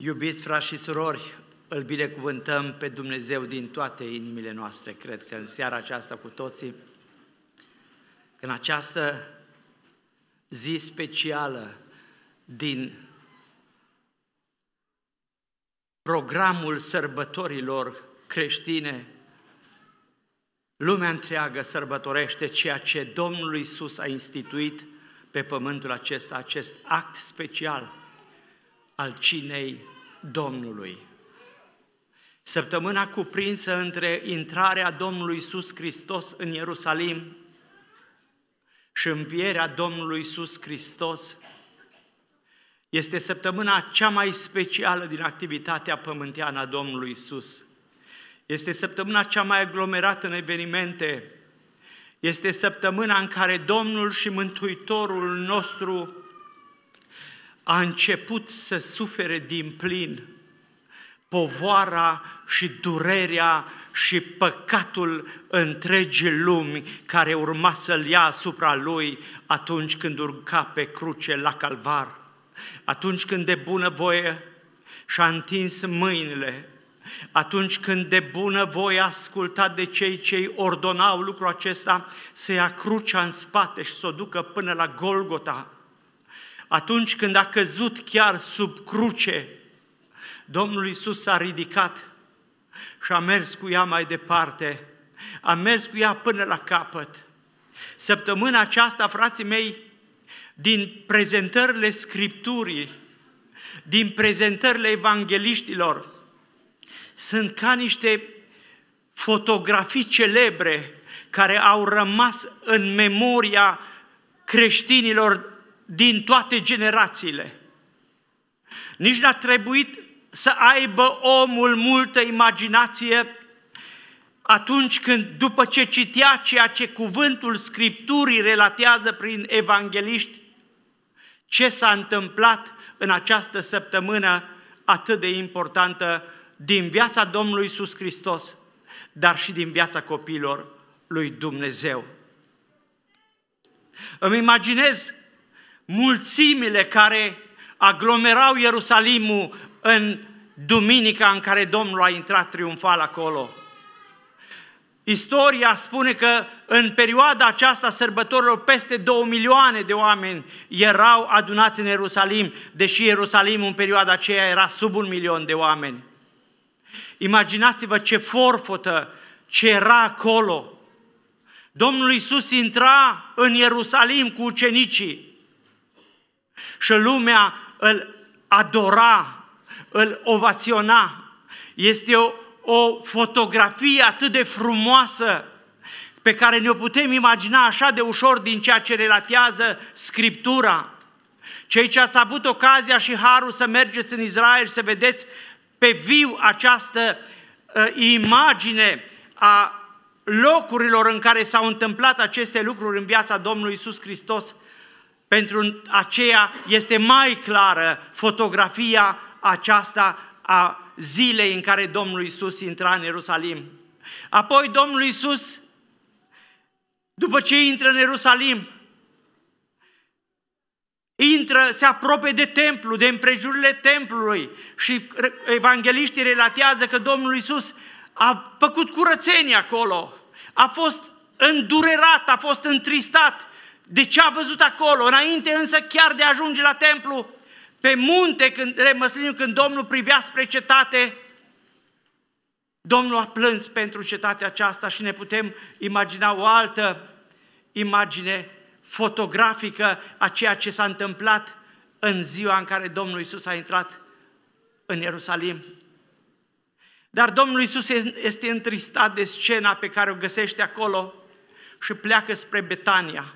Iubiți frați și surori, îl binecuvântăm pe Dumnezeu din toate inimile noastre, cred că în seara aceasta cu toții, în această zi specială din programul sărbătorilor creștine, lumea întreagă sărbătorește ceea ce Domnul Isus a instituit pe pământul acesta, acest act special – al cinei Domnului. Săptămâna cuprinsă între intrarea Domnului Iisus Hristos în Ierusalim și învierea Domnului Iisus Hristos este săptămâna cea mai specială din activitatea pământeană a Domnului Isus. Este săptămâna cea mai aglomerată în evenimente. Este săptămâna în care Domnul și Mântuitorul nostru a început să sufere din plin povoara și durerea și păcatul întregii lumi care urma să-l ia asupra lui atunci când urca pe cruce la calvar. Atunci când de bună voie și-a întins mâinile, atunci când de bună voie asculta de cei ce ordonau lucrul acesta să ia crucea în spate și să o ducă până la Golgota, atunci când a căzut chiar sub cruce, Domnul Isus s-a ridicat și a mers cu ea mai departe, a mers cu ea până la capăt. Săptămâna aceasta, frații mei, din prezentările Scripturii, din prezentările evangeliștilor, sunt ca niște fotografii celebre care au rămas în memoria creștinilor din toate generațiile. Nici n-a trebuit să aibă omul multă imaginație atunci când, după ce citea ceea ce cuvântul Scripturii relatează prin evangeliști, ce s-a întâmplat în această săptămână atât de importantă din viața Domnului Iisus Hristos, dar și din viața copiilor lui Dumnezeu. Îmi imaginez mulțimile care aglomerau Ierusalimul în duminica în care Domnul a intrat triumfal acolo. Istoria spune că în perioada aceasta sărbătorilor peste 2 milioane de oameni erau adunați în Ierusalim, deși Ierusalim în perioada aceea era sub un milion de oameni. Imaginați-vă ce forfotă, ce era acolo. Domnul Iisus intra în Ierusalim cu ucenicii și lumea îl adora, îl ovaționa. Este o, o fotografie atât de frumoasă pe care ne-o putem imagina așa de ușor din ceea ce relatează Scriptura. Cei ce ați avut ocazia și harul să mergeți în Israel, să vedeți pe viu această uh, imagine a locurilor în care s-au întâmplat aceste lucruri în viața Domnului Isus Hristos, uh, pentru aceea este mai clară fotografia aceasta a zilei în care Domnul Isus intra în Ierusalim. Apoi Domnul Isus, după ce intră în Ierusalim, intră, se apropie de templu, de împrejurile templului și evangeliștii relatează că Domnul Isus a făcut curățenie acolo, a fost îndurerat, a fost întristat de ce a văzut acolo, înainte însă chiar de a ajunge la templu, pe munte, când, măslinul, când Domnul privea spre cetate, Domnul a plâns pentru cetatea aceasta și ne putem imagina o altă imagine fotografică a ceea ce s-a întâmplat în ziua în care Domnul Isus a intrat în Ierusalim. Dar Domnul Isus este întristat de scena pe care o găsește acolo și pleacă spre Betania.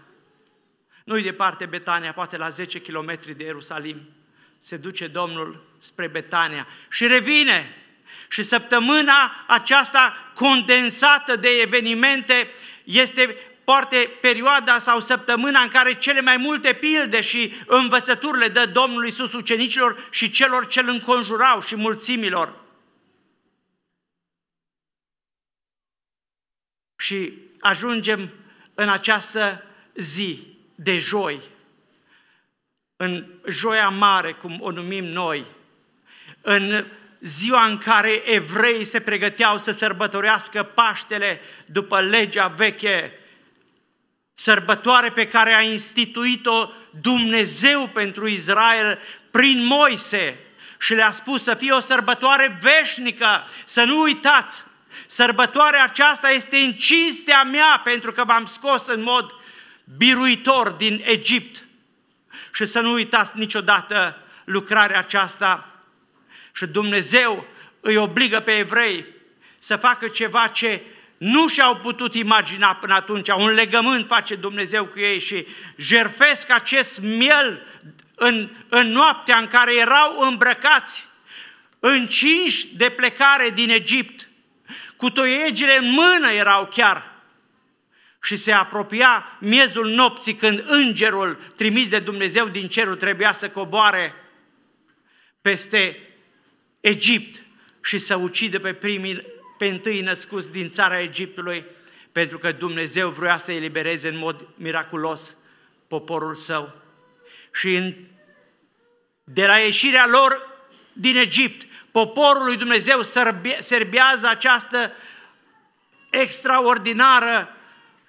Nu-i departe Betania, poate la 10 km de Ierusalim. Se duce Domnul spre Betania și revine. Și săptămâna aceasta condensată de evenimente este poate perioada sau săptămâna în care cele mai multe pilde și învățături le dă Domnul Iisus ucenicilor și celor ce îl înconjurau și mulțimilor. Și ajungem în această zi de joi, în joia mare, cum o numim noi, în ziua în care evreii se pregăteau să sărbătorească Paștele după legea veche, sărbătoare pe care a instituit-o Dumnezeu pentru Israel prin Moise și le-a spus să fie o sărbătoare veșnică, să nu uitați, sărbătoarea aceasta este în cinstea mea pentru că v-am scos în mod biruitor din Egipt. Și să nu uitați niciodată lucrarea aceasta. Și Dumnezeu îi obligă pe evrei să facă ceva ce nu și-au putut imagina până atunci. Un legământ face Dumnezeu cu ei și jerfesc acest miel în, în noaptea în care erau îmbrăcați, cinci de plecare din Egipt. Cu toiegile în mână erau chiar și se apropia miezul nopții când îngerul trimis de Dumnezeu din cerul trebuia să coboare peste Egipt și să ucidă pe primii, pe întâi născuți din țara Egiptului, pentru că Dumnezeu vroia să elibereze în mod miraculos poporul său. Și în, de la ieșirea lor din Egipt, poporul lui Dumnezeu serbează această extraordinară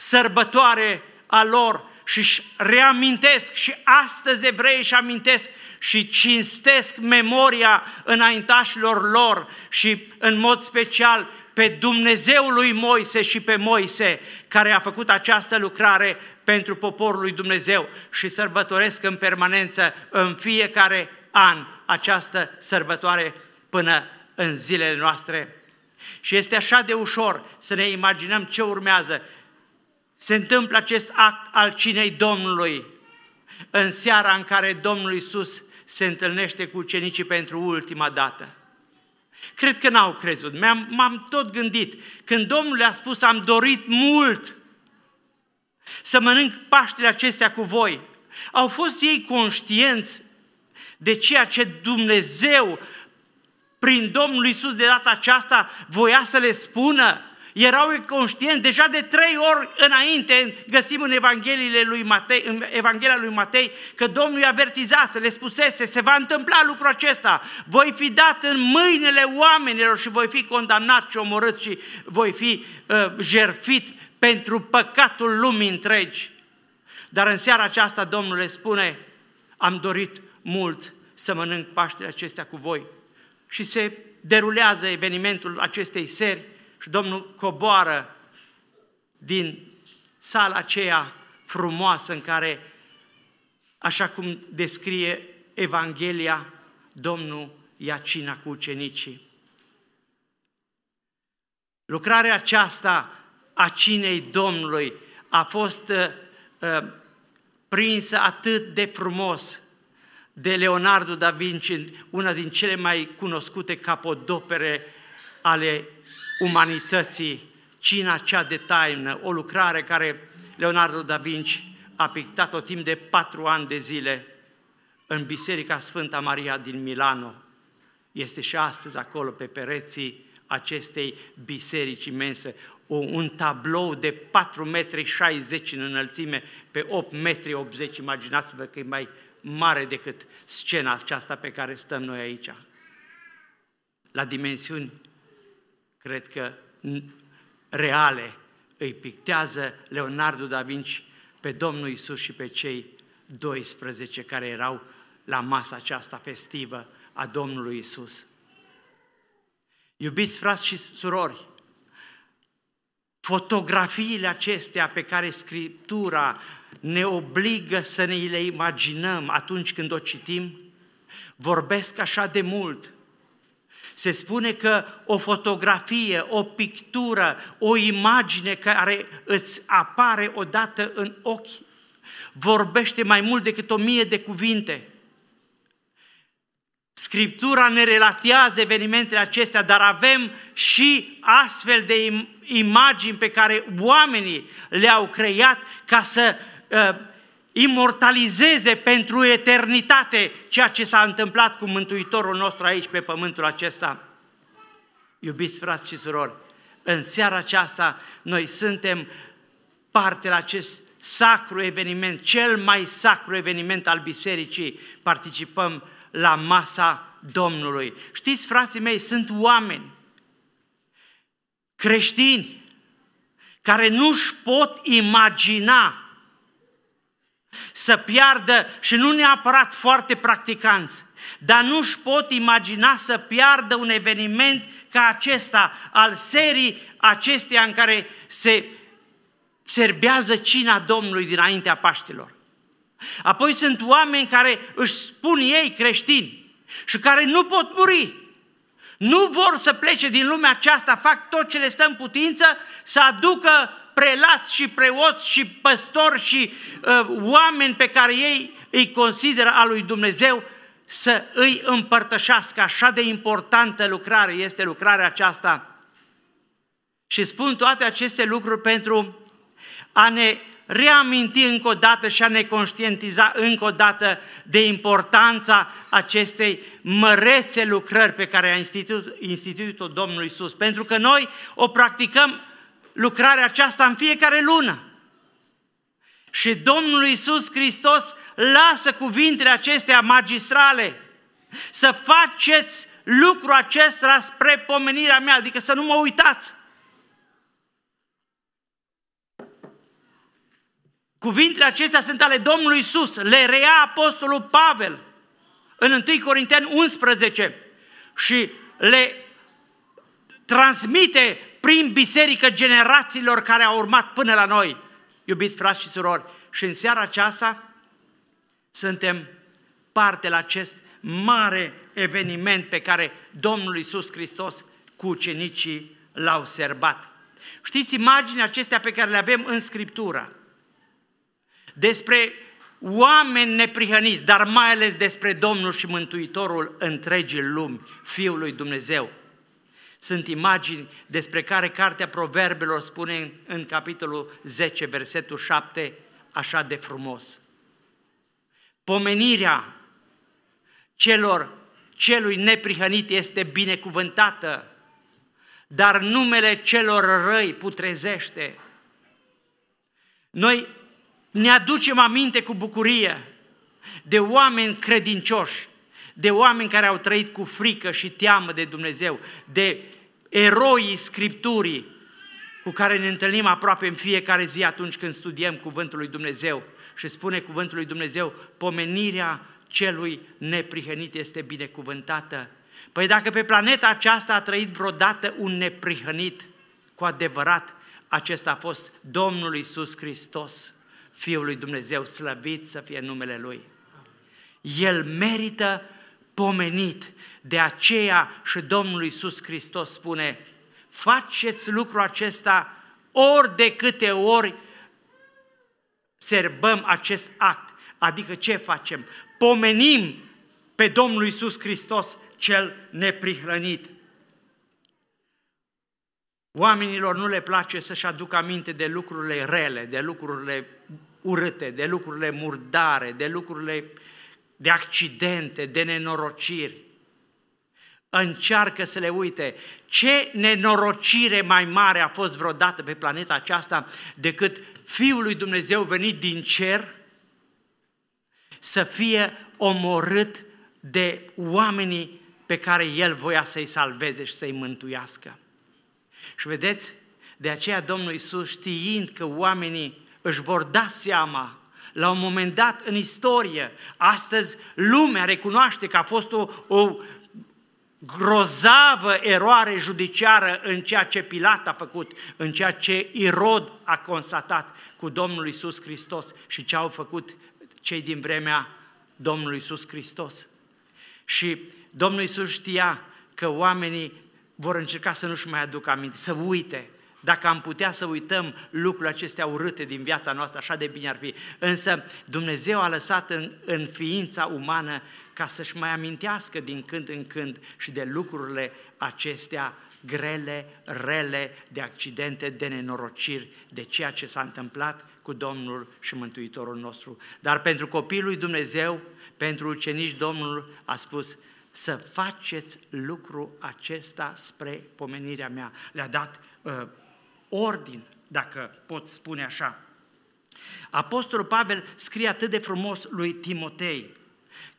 sărbătoare a lor și își reamintesc și astăzi evrei își amintesc și cinstesc memoria înaintașilor lor și în mod special pe Dumnezeul lui Moise și pe Moise care a făcut această lucrare pentru poporul lui Dumnezeu și sărbătoresc în permanență în fiecare an această sărbătoare până în zilele noastre. Și este așa de ușor să ne imaginăm ce urmează se întâmplă acest act al cinei Domnului în seara în care Domnul Iisus se întâlnește cu ucenicii pentru ultima dată. Cred că n-au crezut, m-am, m-am tot gândit. Când Domnul le-a spus, am dorit mult să mănânc paștele acestea cu voi, au fost ei conștienți de ceea ce Dumnezeu, prin Domnul Iisus de data aceasta, voia să le spună erau conștienți deja de trei ori înainte, găsim în, Evangheliile lui Matei, în Evanghelia lui Matei, că Domnul îi avertizase, le spusese, se va întâmpla lucrul acesta, voi fi dat în mâinile oamenilor și voi fi condamnat și omorât și voi fi uh, ă, jerfit pentru păcatul lumii întregi. Dar în seara aceasta Domnul le spune, am dorit mult să mănânc paștele acestea cu voi. Și se derulează evenimentul acestei seri și Domnul coboară din sala aceea frumoasă în care, așa cum descrie Evanghelia, Domnul ia cina cu ucenicii. Lucrarea aceasta a cinei Domnului a fost uh, uh prinsă atât de frumos de Leonardo da Vinci, una din cele mai cunoscute capodopere ale umanității, cina cea de taină, o lucrare care Leonardo da Vinci a pictat-o timp de patru ani de zile în Biserica Sfânta Maria din Milano. Este și astăzi acolo pe pereții acestei biserici imense, un tablou de 4,60 m în înălțime pe 8,80 m, metri imaginați-vă că e mai mare decât scena aceasta pe care stăm noi aici. La dimensiuni cred că reale îi pictează Leonardo da Vinci pe Domnul Isus și pe cei 12 care erau la masa aceasta festivă a Domnului Isus. Iubiți frați și surori, fotografiile acestea pe care Scriptura ne obligă să ne le imaginăm atunci când o citim, vorbesc așa de mult se spune că o fotografie, o pictură, o imagine care îți apare odată în ochi vorbește mai mult decât o mie de cuvinte. Scriptura ne relatează evenimentele acestea, dar avem și astfel de imagini pe care oamenii le-au creat ca să uh, imortalizeze pentru eternitate ceea ce s-a întâmplat cu Mântuitorul nostru aici pe pământul acesta. Iubiți frați și surori, în seara aceasta noi suntem parte la acest sacru eveniment, cel mai sacru eveniment al bisericii, participăm la masa Domnului. Știți, frații mei, sunt oameni creștini care nu-și pot imagina să piardă și nu neapărat foarte practicanți, dar nu-și pot imagina să piardă un eveniment ca acesta, al serii acesteia în care se serbează cina Domnului dinaintea Paștilor. Apoi sunt oameni care își spun ei creștini și care nu pot muri. Nu vor să plece din lumea aceasta, fac tot ce le stă în putință să aducă prelați și preoți și păstori și uh, oameni pe care ei îi consideră a lui Dumnezeu să îi împărtășească. Așa de importantă lucrare este lucrarea aceasta. Și spun toate aceste lucruri pentru a ne reaminti încă o dată și a ne conștientiza încă o dată de importanța acestei mărețe lucrări pe care a instituit-o Domnul Isus. Pentru că noi o practicăm lucrarea aceasta în fiecare lună. Și Domnul Iisus Hristos lasă cuvintele acestea magistrale să faceți lucrul acesta spre pomenirea mea, adică să nu mă uitați. Cuvintele acestea sunt ale Domnului Isus, le rea Apostolul Pavel în 1 Corinteni 11 și le transmite prin biserică generațiilor care au urmat până la noi, iubiți frați și surori. Și în seara aceasta suntem parte la acest mare eveniment pe care Domnul Iisus Hristos cu ucenicii l-au serbat. Știți imaginea acestea pe care le avem în Scriptura despre oameni neprihăniți, dar mai ales despre Domnul și Mântuitorul întregii lumi, Fiul lui Dumnezeu. Sunt imagini despre care cartea Proverbelor spune în capitolul 10, versetul 7, așa de frumos. Pomenirea celor celui neprihănit este binecuvântată, dar numele celor răi putrezește. Noi ne aducem aminte cu bucurie de oameni credincioși de oameni care au trăit cu frică și teamă de Dumnezeu, de eroii Scripturii cu care ne întâlnim aproape în fiecare zi atunci când studiem Cuvântul lui Dumnezeu. Și spune Cuvântul lui Dumnezeu, pomenirea celui neprihănit este binecuvântată. Păi dacă pe planeta aceasta a trăit vreodată un neprihănit, cu adevărat, acesta a fost Domnul Isus Hristos, Fiul lui Dumnezeu, slăvit să fie numele Lui. El merită pomenit. De aceea și Domnul Iisus Hristos spune, faceți lucrul acesta ori de câte ori serbăm acest act. Adică ce facem? Pomenim pe Domnul Iisus Hristos cel neprihrănit. Oamenilor nu le place să-și aducă aminte de lucrurile rele, de lucrurile urâte, de lucrurile murdare, de lucrurile uh, de accidente, de nenorociri. Încearcă să le uite ce nenorocire mai mare a fost vreodată pe planeta aceasta decât Fiul lui Dumnezeu venit din cer să fie omorât de oamenii pe care El voia să-i salveze și să-i mântuiască. Și vedeți, de aceea Domnul Isus, știind că oamenii își vor da seama la un moment dat în istorie. Astăzi lumea recunoaște că a fost o, o grozavă eroare judiciară în ceea ce Pilat a făcut, în ceea ce Irod a constatat cu Domnul Isus Hristos și ce au făcut cei din vremea Domnului Isus Hristos. Și Domnul Isus știa că oamenii vor încerca să nu-și mai aducă aminte, să uite. Dacă am putea să uităm lucrurile acestea urâte din viața noastră, așa de bine ar fi. Însă Dumnezeu a lăsat în, în ființa umană ca să-și mai amintească din când în când și de lucrurile acestea grele, rele, de accidente, de nenorociri, de ceea ce s-a întâmplat cu Domnul și Mântuitorul nostru. Dar pentru copilul lui Dumnezeu, pentru ucenici, Domnul a spus să faceți lucru acesta spre pomenirea mea. Le-a dat uh, ordin, dacă pot spune așa. Apostolul Pavel scrie atât de frumos lui Timotei,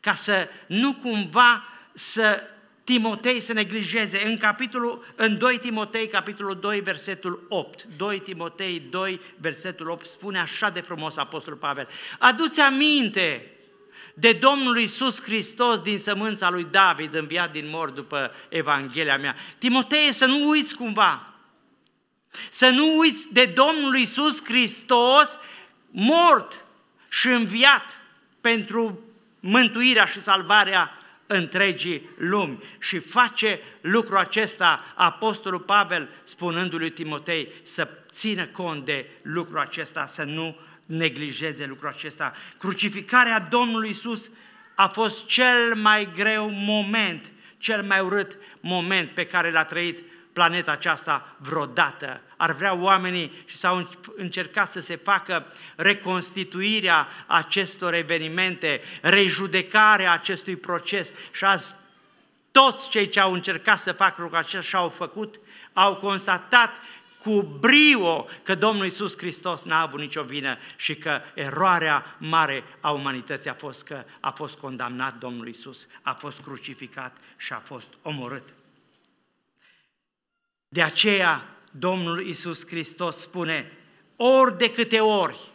ca să nu cumva să Timotei să neglijeze în capitolul în 2 Timotei capitolul 2 versetul 8. 2 Timotei 2 versetul 8 spune așa de frumos apostolul Pavel: Aduți aminte de Domnul Isus Hristos din sămânța lui David, înviat din mor după Evanghelia mea. Timotei, să nu uiți cumva să nu uiți de Domnul Isus Hristos mort și înviat pentru mântuirea și salvarea întregii lumi. Și face lucrul acesta Apostolul Pavel spunându-lui Timotei să țină cont de lucrul acesta, să nu neglijeze lucrul acesta. Crucificarea Domnului Isus a fost cel mai greu moment, cel mai urât moment pe care l-a trăit planeta aceasta vreodată. Ar vrea oamenii și s-au încercat să se facă reconstituirea acestor evenimente, rejudecarea acestui proces și azi toți cei ce au încercat să facă lucrul acesta și-au făcut, au constatat cu brio că Domnul Iisus Hristos n-a avut nicio vină și că eroarea mare a umanității a fost că a fost condamnat Domnul Iisus, a fost crucificat și a fost omorât. De aceea, Domnul Isus Hristos spune, ori de câte ori,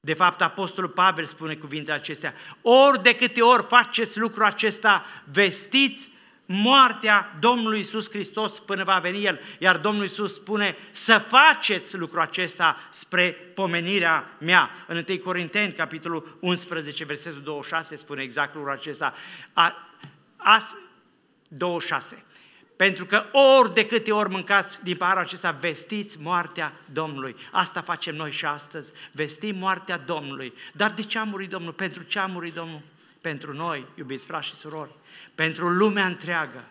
de fapt, Apostolul Pavel spune cuvintele acestea, ori de câte ori faceți lucrul acesta, vestiți moartea Domnului Isus Hristos până va veni El. Iar Domnul Isus spune să faceți lucrul acesta spre pomenirea mea. În 1 Corinteni, capitolul 11, versetul 26, spune exact lucrul acesta. A, as, 26. Pentru că ori de câte ori mâncați din paharul acesta, vestiți moartea Domnului. Asta facem noi și astăzi, vestim moartea Domnului. Dar de ce a murit Domnul? Pentru ce a murit Domnul? Pentru noi, iubiți frați și surori, pentru lumea întreagă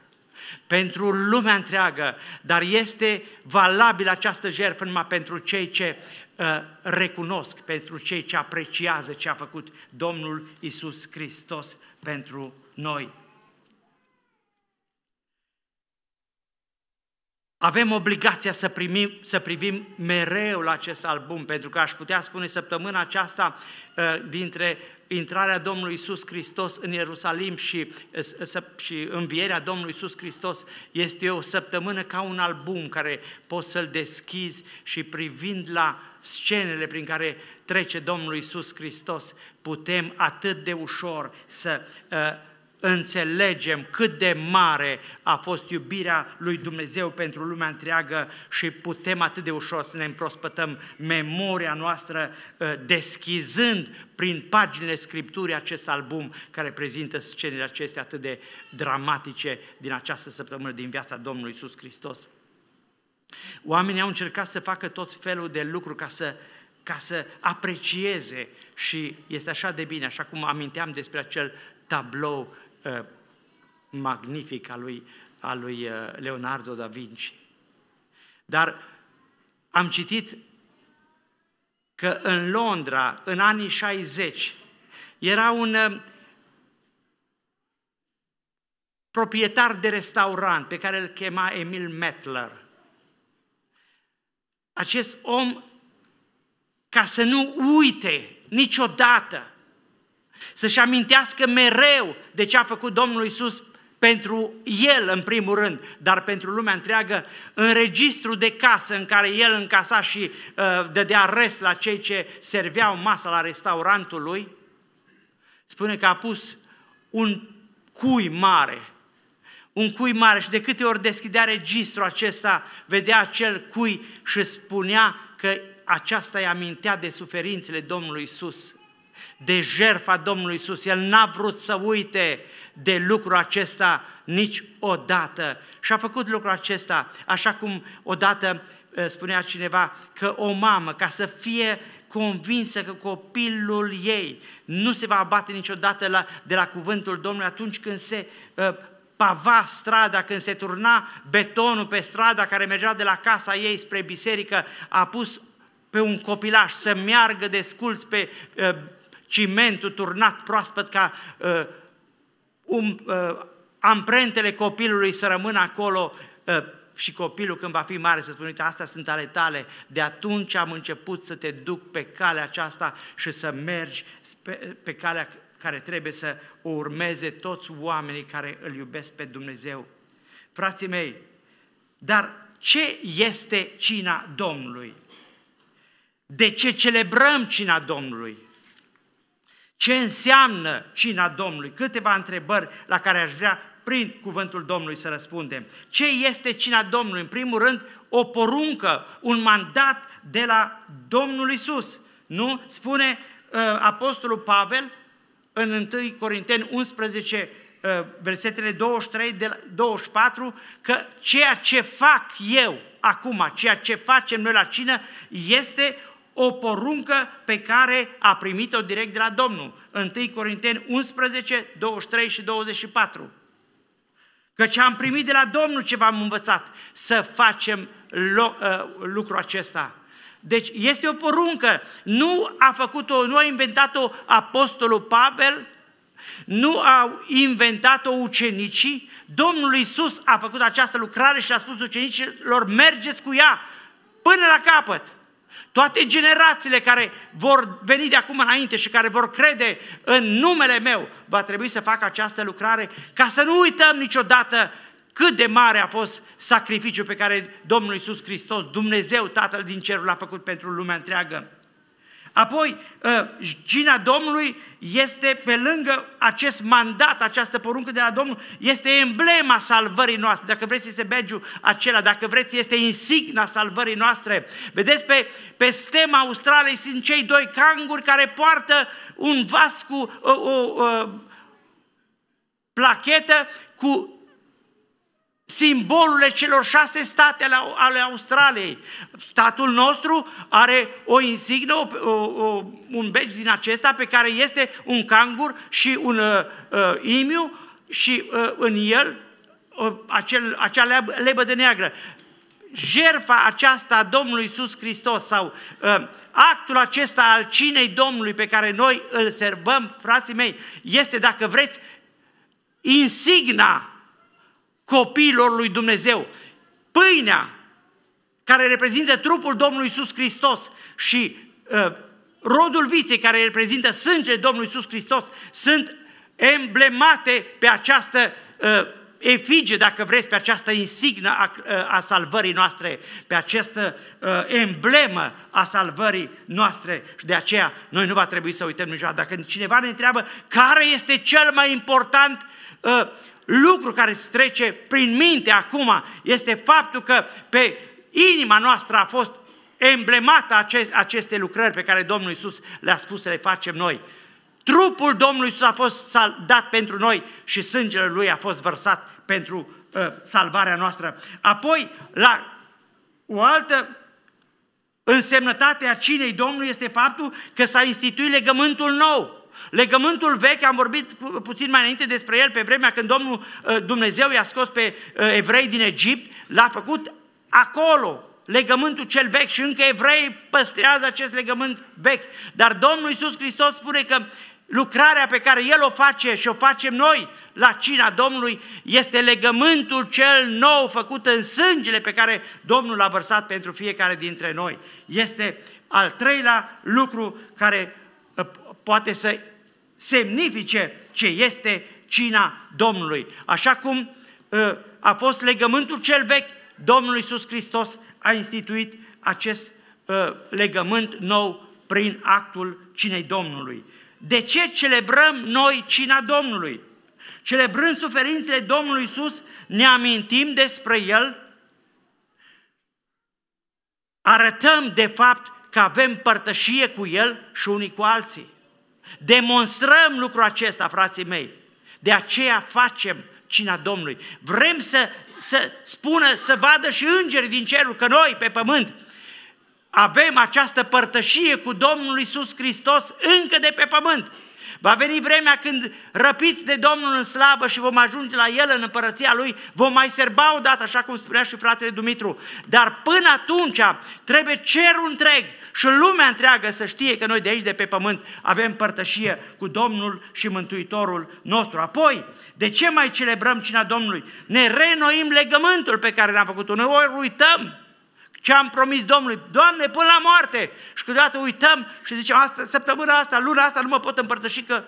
pentru lumea întreagă, dar este valabilă această jertfă numai pentru cei ce uh, recunosc, pentru cei ce apreciază ce a făcut Domnul Isus Hristos pentru noi. Avem obligația să, primim, să privim mereu la acest album, pentru că aș putea spune săptămâna aceasta, uh, dintre intrarea Domnului Isus Hristos în Ierusalim și, uh, și învierea Domnului Isus Hristos este o săptămână ca un album care poți să-l deschizi și privind la scenele prin care trece Domnul Isus Hristos, putem atât de ușor să uh, înțelegem cât de mare a fost iubirea lui Dumnezeu pentru lumea întreagă și putem atât de ușor să ne împrospătăm memoria noastră uh, deschizând prin paginile Scripturii acest album care prezintă scenele acestea atât de dramatice din această săptămână din viața Domnului Iisus Hristos. Oamenii au încercat să facă tot felul de lucruri ca să, ca să aprecieze și este așa de bine, așa cum aminteam despre acel tablou Uh, magnific al lui, al lui uh, Leonardo da Vinci. Dar am citit că în Londra, în anii 60, era un uh, proprietar de restaurant pe care îl chema Emil Mettler. Acest om, ca să nu uite niciodată să-și amintească mereu de ce a făcut Domnul Isus pentru el în primul rând, dar pentru lumea întreagă, în registru de casă în care el încasa și uh, dădea rest la cei ce serveau masa la restaurantul lui, spune că a pus un cui mare, un cui mare și de câte ori deschidea registru acesta, vedea acel cui și spunea că aceasta îi amintea de suferințele Domnului Isus de jertfa Domnului Isus. El n-a vrut să uite de lucrul acesta niciodată. Și a făcut lucrul acesta, așa cum odată eh, spunea cineva că o mamă, ca să fie convinsă că copilul ei nu se va abate niciodată la, de la cuvântul Domnului atunci când se uh, pava strada, când se turna betonul pe strada care mergea de la casa ei spre biserică, a pus pe un copilaș să meargă desculț pe uh, cimentul turnat proaspăt ca uh, um, uh, amprentele copilului să rămână acolo uh, și copilul când va fi mare să spună, uite, astea sunt ale tale, de atunci am început să te duc pe calea aceasta și să mergi pe, pe calea care trebuie să o urmeze toți oamenii care îl iubesc pe Dumnezeu. Frații mei, dar ce este cina Domnului? De ce celebrăm cina Domnului? Ce înseamnă cina Domnului? Câteva întrebări la care aș vrea prin cuvântul Domnului să răspundem. Ce este cina Domnului? În primul rând, o poruncă, un mandat de la Domnul Isus. Nu? Spune uh, Apostolul Pavel în 1 Corinteni 11, uh, versetele 23 de la 24, că ceea ce fac eu acum, ceea ce facem noi la cină, este o poruncă pe care a primit-o direct de la Domnul. 1 Corinteni 11, 23 și 24. Căci am primit de la Domnul ce v-am învățat să facem ă, lucrul acesta. Deci este o poruncă. Nu a făcut-o, nu a inventat-o apostolul Pavel, nu au inventat-o ucenicii. Domnul Iisus a făcut această lucrare și a spus ucenicilor, mergeți cu ea până la capăt toate generațiile care vor veni de acum înainte și care vor crede în numele meu, va trebui să facă această lucrare ca să nu uităm niciodată cât de mare a fost sacrificiul pe care Domnul Iisus Hristos, Dumnezeu Tatăl din cerul, l-a făcut pentru lumea întreagă. Apoi, cina ă, Domnului este pe lângă acest mandat, această poruncă de la Domnul, este emblema salvării noastre. Dacă vreți, este badge acela, dacă vreți, este insigna salvării noastre. Vedeți, pe, pe stema Australiei sunt cei doi canguri care poartă un vas cu ă, o, o, ă, o plachetă cu simbolurile celor șase state ale Australiei. Statul nostru are o insignă, o, o, un beci din acesta pe care este un cangur și un uh, uh, imiu și uh, în el uh, acel, acea de neagră. Jerfa aceasta a Domnului Iisus Hristos sau uh, actul acesta al cinei Domnului pe care noi îl servăm, frații mei, este, dacă vreți, insigna copiilor lui Dumnezeu. Pâinea care reprezintă trupul Domnului Iisus Hristos și uh, rodul viței care reprezintă sângele Domnului Iisus Hristos sunt emblemate pe această uh, efigie, dacă vreți, pe această insignă a, uh, a salvării noastre, pe această uh, emblemă a salvării noastre și de aceea noi nu va trebui să uităm niciodată. Dacă cineva ne întreabă care este cel mai important uh, lucru care îți trece prin minte acum este faptul că pe inima noastră a fost emblemată acest, aceste lucrări pe care Domnul Iisus le-a spus să le facem noi. Trupul Domnului Iisus a fost dat pentru noi și sângele Lui a fost vărsat pentru uh, salvarea noastră. Apoi, la o altă însemnătate a cinei Domnului este faptul că s-a instituit legământul nou. Legământul vechi, am vorbit puțin mai înainte despre el, pe vremea când Domnul ă, Dumnezeu i-a scos pe ă, evrei din Egipt, l-a făcut acolo, legământul cel vechi și încă evrei păstrează acest legământ vechi. Dar Domnul Iisus Hristos spune că lucrarea pe care El o face și o facem noi la cina Domnului este legământul cel nou făcut în sângele pe care Domnul l-a vărsat pentru fiecare dintre noi. Este al treilea lucru care poate să semnifice ce este cina Domnului. Așa cum ă, a fost legământul cel vechi, Domnul Iisus Hristos a instituit acest ă, legământ nou prin actul cinei Domnului. De ce celebrăm noi cina Domnului? Celebrând suferințele Domnului Iisus, ne amintim despre El, arătăm de fapt că avem părtășie cu El și unii cu alții. Demonstrăm lucrul acesta, frații mei. De aceea facem cina Domnului. Vrem să, să spună, să vadă și îngeri din cerul, că noi pe pământ avem această părtășie cu Domnul Isus Hristos încă de pe pământ. Va veni vremea când răpiți de Domnul în slavă și vom ajunge la El în împărăția Lui, vom mai serba dată, așa cum spunea și fratele Dumitru. Dar până atunci trebuie cerul întreg și lumea întreagă să știe că noi de aici, de pe pământ, avem părtășie cu Domnul și Mântuitorul nostru. Apoi, de ce mai celebrăm cina Domnului? Ne renoim legământul pe care l-am făcut. Noi ori uităm ce am promis Domnului, Doamne, până la moarte. Și câteodată uităm și zicem, asta, săptămâna asta, luna asta nu mă pot împărtăși că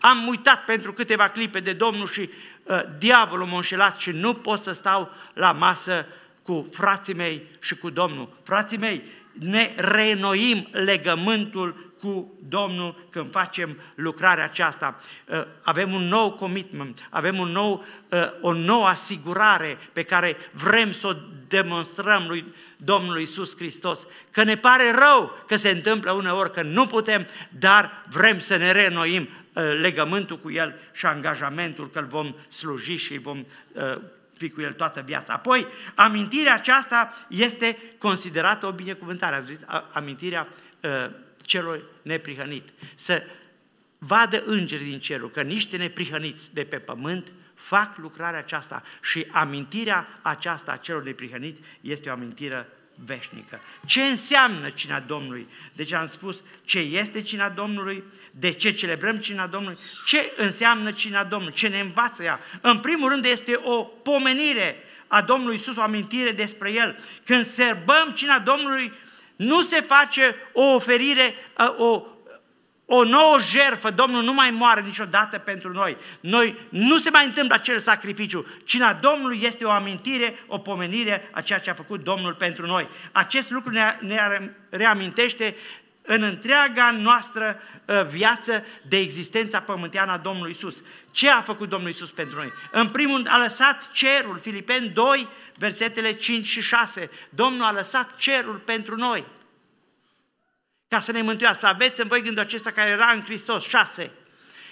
am uitat pentru câteva clipe de Domnul și uh, diavolul m-a înșelat și nu pot să stau la masă cu frații mei și cu Domnul. Frații mei, ne reînnoim legământul cu Domnul când facem lucrarea aceasta. Uh, avem un nou commitment, avem un nou, uh, o nouă asigurare pe care vrem să o demonstrăm lui Domnul Isus Hristos. Că ne pare rău că se întâmplă uneori că nu putem, dar vrem să ne reînnoim uh, legământul cu El și angajamentul că îl vom sluji și îl vom fi cu el toată viața. Apoi, amintirea aceasta este considerată o binecuvântare, ați zis, amintirea uh, ă, celor neprihănit. Să vadă îngeri din cerul că niște neprihăniți de pe pământ fac lucrarea aceasta și amintirea aceasta a celor neprihăniți este o amintire veșnică. Ce înseamnă cina Domnului? Deci am spus ce este cina Domnului, de ce celebrăm cina Domnului, ce înseamnă cina Domnului, ce ne învață ea. În primul rând este o pomenire a Domnului Isus, o amintire despre El. Când serbăm cina Domnului, nu se face o oferire, o, o nouă jerfă, Domnul nu mai moare niciodată pentru noi. Noi nu se mai întâmplă acel sacrificiu. la Domnului este o amintire, o pomenire a ceea ce a făcut Domnul pentru noi. Acest lucru ne, ne reamintește în întreaga noastră uh, viață de existența pământeană a Domnului Isus. Ce a făcut Domnul Isus pentru noi? În primul rând a lăsat cerul, Filipeni 2, versetele 5 și 6. Domnul a lăsat cerul pentru noi ca să ne mântuiască, să aveți în voi gândul acesta care era în Hristos. șase.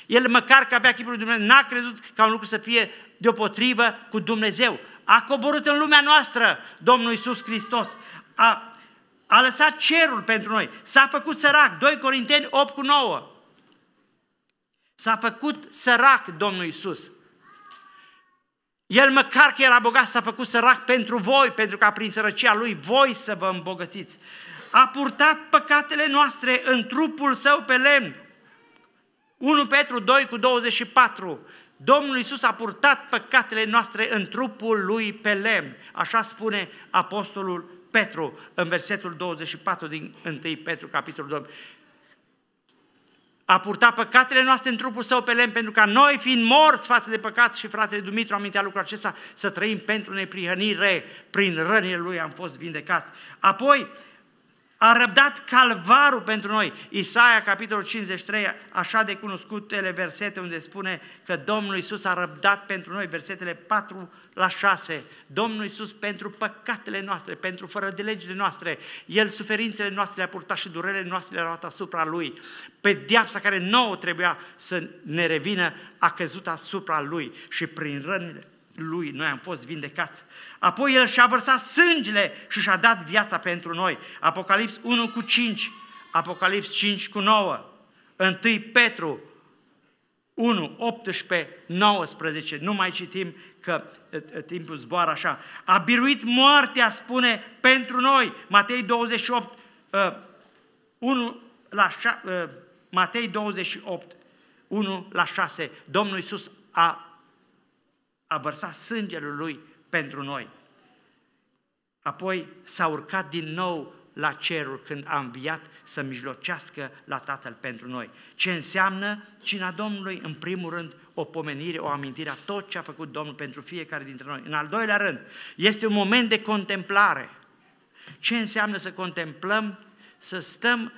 El măcar că avea chipul lui Dumnezeu, n-a crezut ca un lucru să fie deopotrivă cu Dumnezeu. A coborât în lumea noastră Domnul Isus Hristos. A, a lăsat cerul pentru noi. S-a făcut sărac. 2 Corinteni 8 cu 9. S-a făcut sărac Domnul Isus. El măcar că era bogat s-a făcut sărac pentru voi, pentru că prin sărăcia lui voi să vă îmbogățiți a purtat păcatele noastre în trupul său pe lemn. 1 Petru 2 cu 24. Domnul Iisus a purtat păcatele noastre în trupul lui pe lemn. Așa spune apostolul Petru în versetul 24 din 1 Petru, capitolul 2. A purtat păcatele noastre în trupul său pe lemn, pentru ca noi, fiind morți față de păcat, și fratele Dumitru amintea lucrul acesta, să trăim pentru neprihănire, prin rănile lui am fost vindecați. Apoi, a răbdat calvarul pentru noi. Isaia, capitolul 53, așa de cunoscutele versete unde spune că Domnul Iisus a răbdat pentru noi, versetele 4 la 6. Domnul Iisus pentru păcatele noastre, pentru fără de legile noastre, El suferințele noastre le-a purtat și durerile noastre le-a luat asupra Lui. Pediapsa care nouă trebuia să ne revină a căzut asupra Lui și prin rănile lui noi am fost vindecați. Apoi el și-a vărsat sângele și și-a dat viața pentru noi. Apocalips 1 cu 5, Apocalips 5 cu 9, 1 Petru 1, 18, 19, nu mai citim că timpul zboară așa. A biruit moartea, spune, pentru noi, Matei 28, 1 la 6, Matei 28, 1 la 6, Domnul Iisus a a vărsat sângele Lui pentru noi. Apoi s-a urcat din nou la cerul când a înviat să mijlocească la Tatăl pentru noi. Ce înseamnă cina Domnului? În primul rând, o pomenire, o amintire a tot ce a făcut Domnul pentru fiecare dintre noi. În al doilea rând, este un moment de contemplare. Ce înseamnă să contemplăm? Să stăm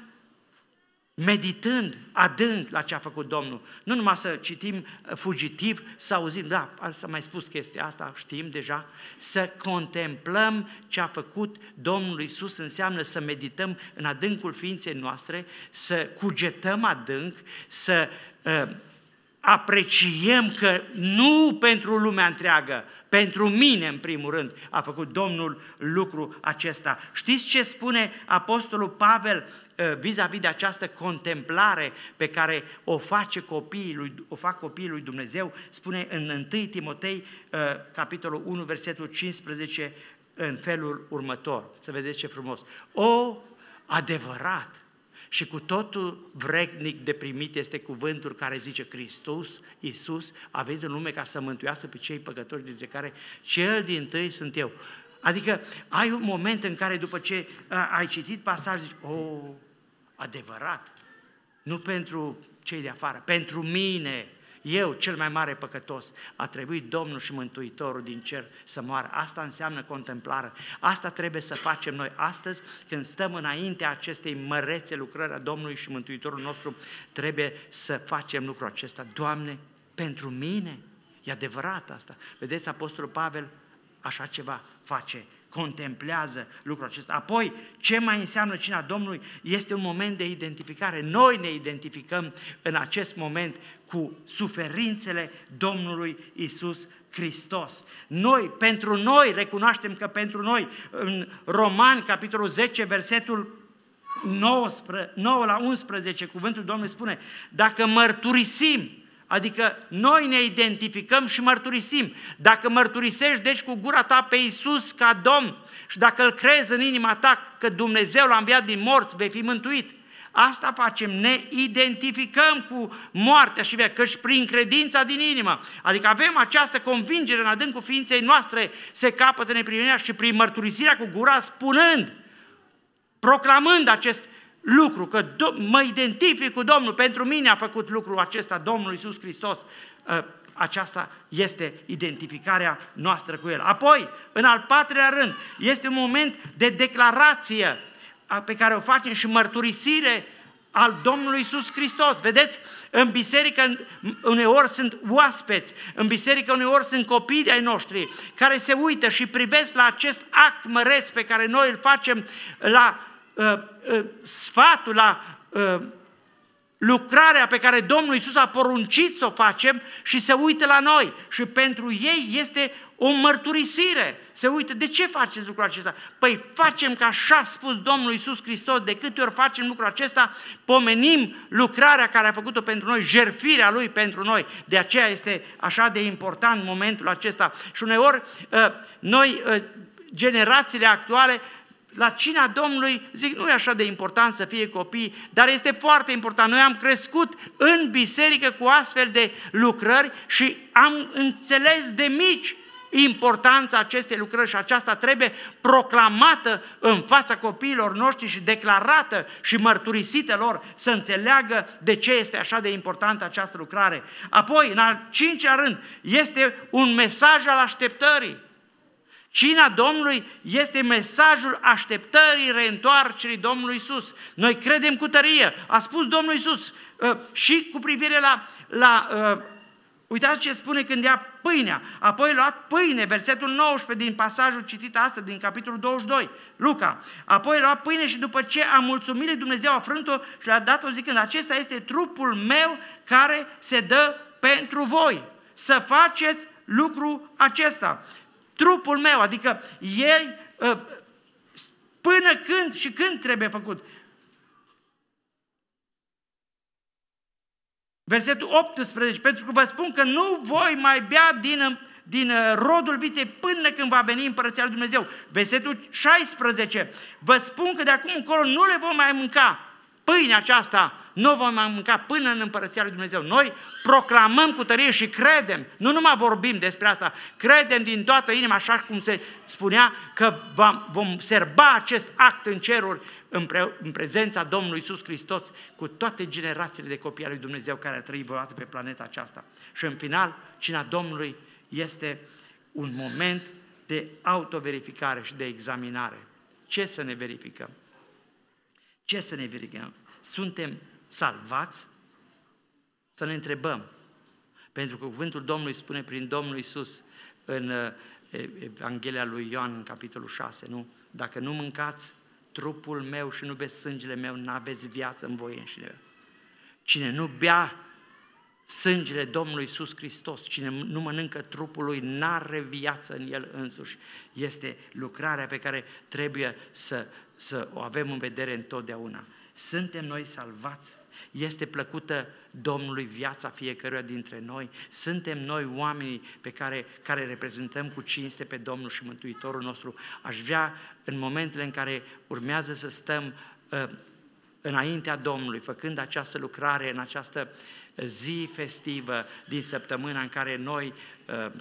meditând adânc la ce a făcut Domnul. Nu numai să citim uh, fugitiv, să auzim, da, s-a mai spus chestia asta, știm deja, să contemplăm ce a făcut Domnul Isus înseamnă să medităm în adâncul ființei noastre, să cugetăm adânc, să uh, apreciem că nu pentru lumea întreagă, pentru mine în primul rând a făcut Domnul lucru acesta. Știți ce spune Apostolul Pavel uh, vis-a-vis de această contemplare pe care o, face copiii lui, o fac copiii lui Dumnezeu? Spune în 1 Timotei, uh, capitolul 1, versetul 15, în felul următor. Să vedeți ce frumos. O, adevărat, și cu totul vrednic de primit este cuvântul care zice Hristos, Iisus, a venit în lume ca să mântuiască pe cei păcători dintre care cel din tâi sunt eu. Adică ai un moment în care după ce ai citit pasaj zici, o, oh, adevărat, nu pentru cei de afară, pentru mine, eu, cel mai mare păcătos, a trebuit Domnul și Mântuitorul din cer să moară. Asta înseamnă contemplare. Asta trebuie să facem noi astăzi, când stăm înaintea acestei mărețe lucrări a Domnului și Mântuitorul nostru, trebuie să facem lucrul acesta. Doamne, pentru mine, e adevărat asta. Vedeți, Apostolul Pavel așa ceva face contemplează lucrul acesta. Apoi, ce mai înseamnă cina Domnului? Este un moment de identificare. Noi ne identificăm în acest moment cu suferințele Domnului Isus Hristos. Noi, pentru noi, recunoaștem că pentru noi, în Roman, capitolul 10, versetul 9, 9 la 11, cuvântul Domnului spune, dacă mărturisim Adică noi ne identificăm și mărturisim. Dacă mărturisești deci cu gura ta pe Isus ca Domn și dacă îl crezi în inima ta că Dumnezeu l-a înviat din morți, vei fi mântuit. Asta facem, ne identificăm cu moartea și viața, căci prin credința din inimă. Adică avem această convingere în adâncul ființei noastre, se capătă neprimirea și prin mărturisirea cu gura, spunând, proclamând acest lucru, că mă identific cu Domnul, pentru mine a făcut lucrul acesta Domnul Iisus Hristos. Uh, aceasta este identificarea noastră cu El. Apoi, în al patrulea rând, este un moment de declarație uh, pe care o facem și mărturisire al Domnului Isus Hristos. Vedeți, în biserică uneori sunt oaspeți, în biserică uneori sunt copii ai noștri care se uită și privesc la acest act măreț pe care noi îl facem la Uh, uh, sfatul, la uh, lucrarea pe care Domnul Isus a poruncit să o facem și se uită la noi. Și pentru ei este o mărturisire. Se uită, de ce faceți lucrul acesta? Păi facem ca așa a spus Domnul Isus Hristos, de câte ori facem lucrul acesta, pomenim lucrarea care a făcut-o pentru noi, jerfirea Lui pentru noi. De aceea este așa de important momentul acesta. Și uneori noi, generațiile actuale, la cina Domnului, zic, nu e așa de important să fie copii, dar este foarte important. Noi am crescut în biserică cu astfel de lucrări și am înțeles de mici importanța acestei lucrări și aceasta trebuie proclamată în fața copiilor noștri și declarată și mărturisită lor să înțeleagă de ce este așa de importantă această lucrare. Apoi, în al cincilea rând, este un mesaj al așteptării. Cina Domnului este mesajul așteptării reîntoarcerii Domnului Isus. Noi credem cu tărie, a spus Domnul Isus ă, și cu privire la, la ă, Uitați ce spune când ia pâinea. Apoi luat pâine, versetul 19 din pasajul citit astăzi, din capitolul 22, Luca. Apoi luat pâine și după ce a mulțumit lui Dumnezeu a frânt-o și le-a dat-o zicând, acesta este trupul meu care se dă pentru voi. Să faceți lucru acesta trupul meu, adică ei, ă, până când și când trebuie făcut. Versetul 18, pentru că vă spun că nu voi mai bea din, din ă, rodul viței până când va veni împărăția lui Dumnezeu. Versetul 16, vă spun că de acum încolo nu le vom mai mânca pâinea aceasta nu vom mai mânca până în împărăția lui Dumnezeu. Noi proclamăm cu tărie și credem, nu numai vorbim despre asta, credem din toată inima, așa cum se spunea, că vom serba acest act în ceruri în, prezența Domnului Iisus Hristos cu toate generațiile de copii al lui Dumnezeu care a trăit vreodată pe planeta aceasta. Și în final, cina Domnului este un moment de autoverificare și de examinare. Ce să ne verificăm? Ce să ne verificăm? Suntem salvați? Să ne întrebăm. Pentru că cuvântul Domnului spune prin Domnul Isus în uh, Evanghelia lui Ioan, în capitolul 6, nu? Dacă nu mâncați trupul meu și nu beți sângele meu, n-aveți viață în voi înșine. Cine nu bea sângele Domnului Iisus Hristos, cine nu mănâncă trupul lui, n-are viață în el însuși. Este lucrarea pe care trebuie să, să o avem în vedere întotdeauna. Suntem noi salvați este plăcută Domnului viața fiecăruia dintre noi? Suntem noi oamenii pe care, care reprezentăm cu cinste pe Domnul și Mântuitorul nostru? Aș vrea în momentele în care urmează să stăm uh, înaintea Domnului, făcând această lucrare în această zi festivă din săptămâna în care noi uh,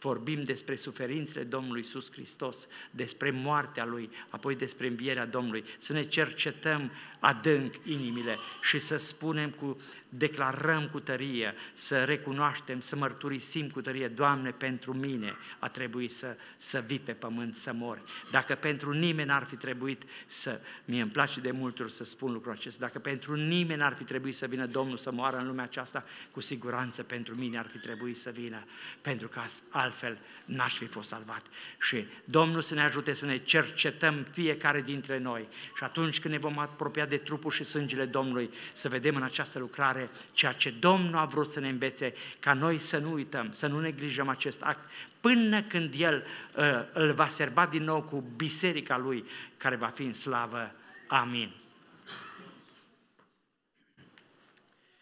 vorbim despre suferințele Domnului Iisus Hristos, despre moartea Lui, apoi despre învierea Domnului, să ne cercetăm adânc inimile și să spunem cu declarăm cu tărie, să recunoaștem, să mărturisim cu tărie, Doamne, pentru mine a trebuit să, să vii pe pământ, să mori. Dacă pentru nimeni ar fi trebuit să, mie îmi place de multe ori să spun lucrul acesta, dacă pentru nimeni ar fi trebuit să vină Domnul să moară în lumea aceasta, cu siguranță pentru mine ar fi trebuit să vină, pentru că altfel n-aș fi fost salvat. Și Domnul să ne ajute să ne cercetăm fiecare dintre noi și atunci când ne vom apropia de trupul și sângele Domnului, să vedem în această lucrare mare, ceea ce Domnul a vrut să ne învețe, ca noi să nu uităm, să nu neglijăm acest act, până când El uh, îl va serba din nou cu biserica Lui, care va fi în slavă. Amin.